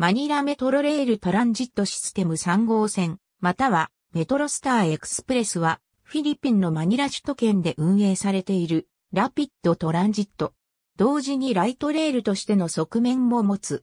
マニラメトロレールトランジットシステム3号線、またはメトロスターエクスプレスは、フィリピンのマニラ首都圏で運営されているラピッドトランジット。同時にライトレールとしての側面も持つ。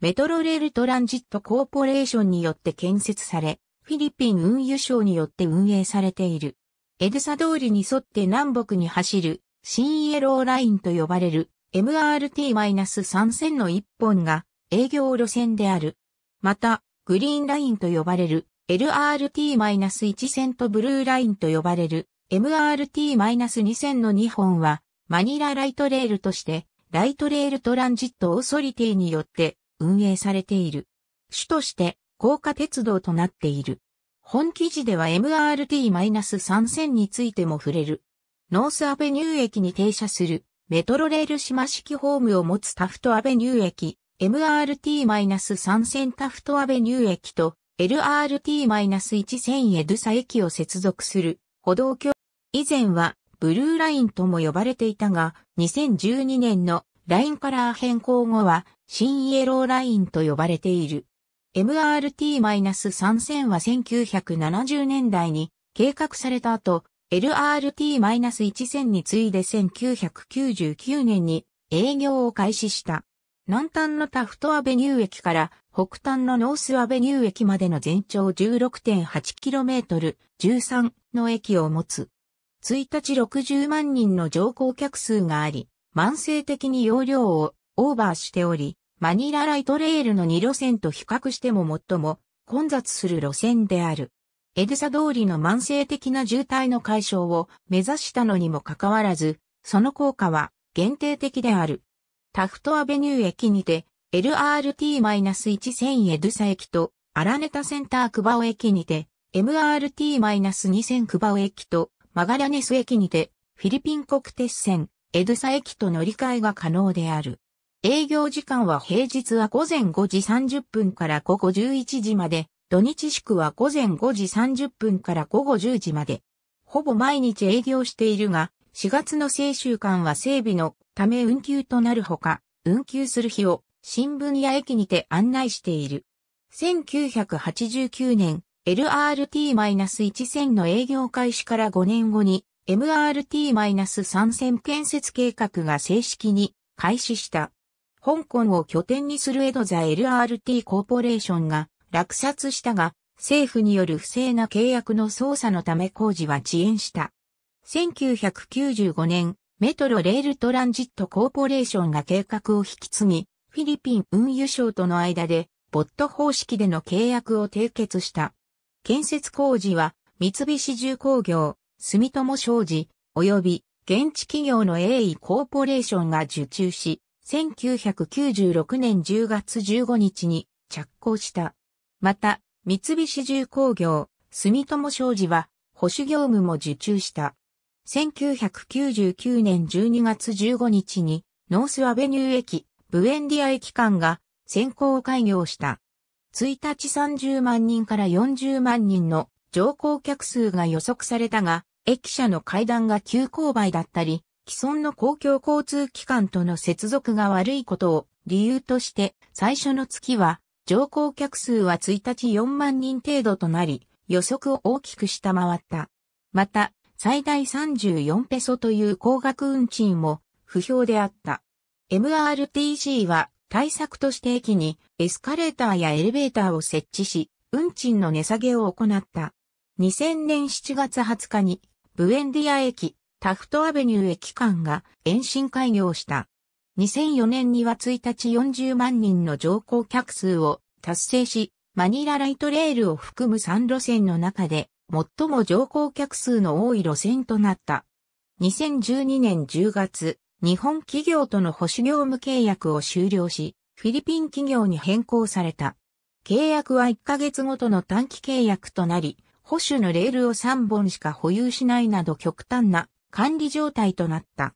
メトロレールトランジットコーポレーションによって建設され、フィリピン運輸省によって運営されている。エルサ通りに沿って南北に走る新イエローラインと呼ばれる MRT-3000 の一本が営業路線である。また、グリーンラインと呼ばれる LRT-1 線とブルーラインと呼ばれる MRT-2 線の2本はマニラライトレールとしてライトレールトランジットオーソリティによって運営されている。主として高架鉄道となっている。本記事では MRT-3 線についても触れる。ノースアベニュー駅に停車するメトロレール島式ホームを持つタフトアベニュー駅、MRT-3 センタフトアベニュー駅と LRT-1 千エドサ駅を接続する歩道橋。以前はブルーラインとも呼ばれていたが、2012年のラインカラー変更後は新イエローラインと呼ばれている。MRT-3 線は1970年代に計画された後、LRT-1 線に次いで1999年に営業を開始した。南端のタフトアベニュー駅から北端のノースアベニュー駅までの全長 16.8km、13の駅を持つ。1日60万人の乗降客数があり、慢性的に容量をオーバーしており、マニラライトレールの2路線と比較しても最も混雑する路線である。エグサ通りの慢性的な渋滞の解消を目指したのにもかかわらず、その効果は限定的である。タフトアベニュー駅にて、LRT-1 千エドサ駅と、アラネタセンタークバオ駅にて、MRT-2 千バオ駅と、マガラネス駅にて、フィリピン国鉄線、エドサ駅と乗り換えが可能である。営業時間は平日は午前5時30分から午後11時まで、土日祝は午前5時30分から午後10時まで。ほぼ毎日営業しているが、4月の青春間は整備のため運休となるほか、運休する日を新聞や駅にて案内している。1989年、LRT-1000 の営業開始から5年後に MRT-3000 建設計画が正式に開始した。香港を拠点にするエドザ LRT コーポレーションが落札したが、政府による不正な契約の捜査のため工事は遅延した。1995年、メトロレールトランジットコーポレーションが計画を引き継ぎ、フィリピン運輸省との間で、ボット方式での契約を締結した。建設工事は、三菱重工業、住友商事、及び、現地企業の a 意コーポレーションが受注し、1996年10月15日に着工した。また、三菱重工業、住友商事は、保守業務も受注した。1999年12月15日にノースアベニュー駅、ブエンディア駅間が先行開業した。1日30万人から40万人の乗降客数が予測されたが、駅舎の階段が急勾配だったり、既存の公共交通機関との接続が悪いことを理由として最初の月は乗降客数は1日4万人程度となり予測を大きく下回った。また最大34ペソという高額運賃も不評であった。MRTC は対策として駅にエスカレーターやエレベーターを設置し、運賃の値下げを行った。2000年7月20日にブエンディア駅、タフトアベニュー駅間が延伸開業した。2004年には1日40万人の乗降客数を達成し、マニラライトレールを含む3路線の中で最も乗降客数の多い路線となった。2012年10月、日本企業との保守業務契約を終了し、フィリピン企業に変更された。契約は1ヶ月ごとの短期契約となり、保守のレールを3本しか保有しないなど極端な管理状態となった。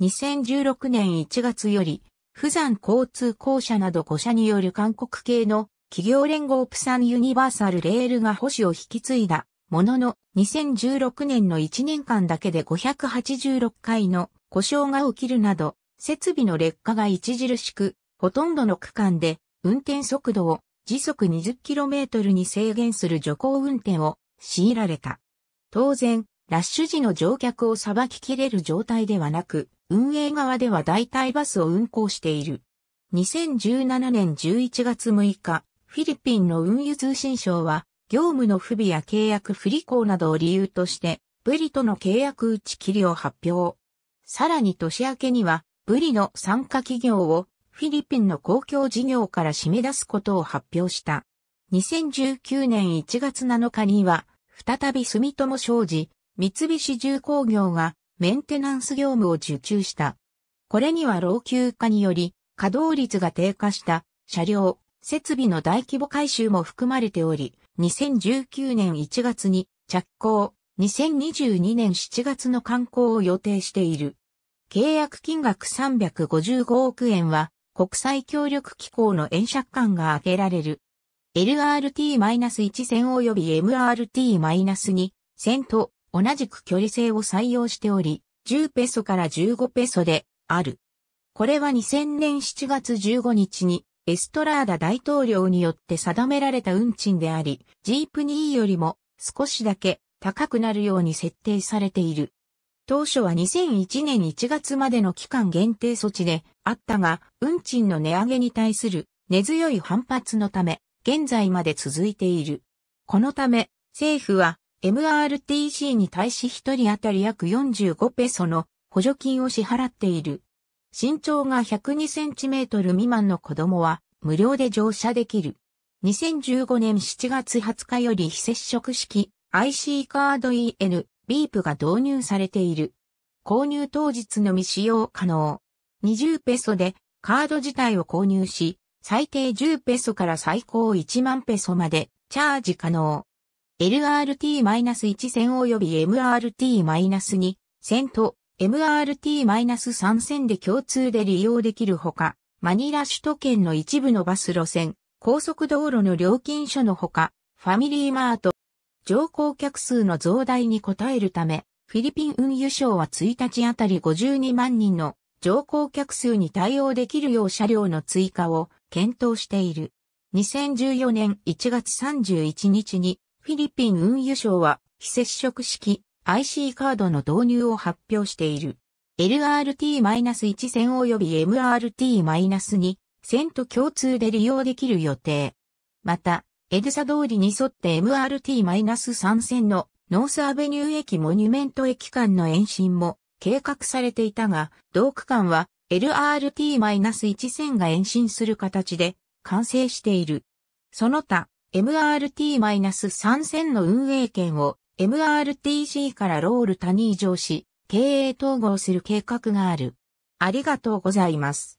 2016年1月より、富山交通公社など5社による韓国系の企業連合プサンユニバーサルレールが保守を引き継いだものの、2016年の1年間だけで586回の故障が起きるなど、設備の劣化が著しく、ほとんどの区間で運転速度を時速 20km に制限する徐行運転を強いられた。当然、ラッシュ時の乗客をさばききれる状態ではなく、運営側では代替バスを運行している。2017年11月6日、フィリピンの運輸通信省は、業務の不備や契約不履行などを理由として、ブリとの契約打ち切りを発表。さらに年明けには、ブリの参加企業をフィリピンの公共事業から締め出すことを発表した。2019年1月7日には、再び住友商事、三菱重工業がメンテナンス業務を受注した。これには老朽化により、稼働率が低下した車両、設備の大規模改修も含まれており、2019年1月に着工、2022年7月の観光を予定している。契約金額355億円は国際協力機構の円借款が挙げられる。LRT-1000 及び MRT-2 線と同じく距離性を採用しており、10ペソから15ペソである。これは2000年7月15日にエストラーダ大統領によって定められた運賃であり、ジープニーよりも少しだけ高くなるように設定されている。当初は2001年1月までの期間限定措置であったが、運賃の値上げに対する根強い反発のため、現在まで続いている。このため、政府は MRTC に対し1人当たり約45ペソの補助金を支払っている。身長が 102cm 未満の子供は無料で乗車できる。2015年7月20日より非接触式 IC カード EN ビープが導入されている。購入当日のみ使用可能。20ペソでカード自体を購入し、最低10ペソから最高1万ペソまでチャージ可能。LRT-1000 及び MRT-2 0 0と MRT-3 線で共通で利用できるほか、マニラ首都圏の一部のバス路線、高速道路の料金所のほか、ファミリーマート、乗降客数の増大に応えるため、フィリピン運輸省は1日あたり52万人の乗降客数に対応できるよう車両の追加を検討している。2014年1月31日にフィリピン運輸省は非接触式 IC カードの導入を発表している。LRT-1 線及び MRT-2 線と共通で利用できる予定。また、エルサ通りに沿って MRT-3 線のノースアベニュー駅モニュメント駅間の延伸も計画されていたが、同区間は LRT-1 線が延伸する形で完成している。その他、MRT-3 線の運営権を MRTC からロール他に移譲し、経営統合する計画がある。ありがとうございます。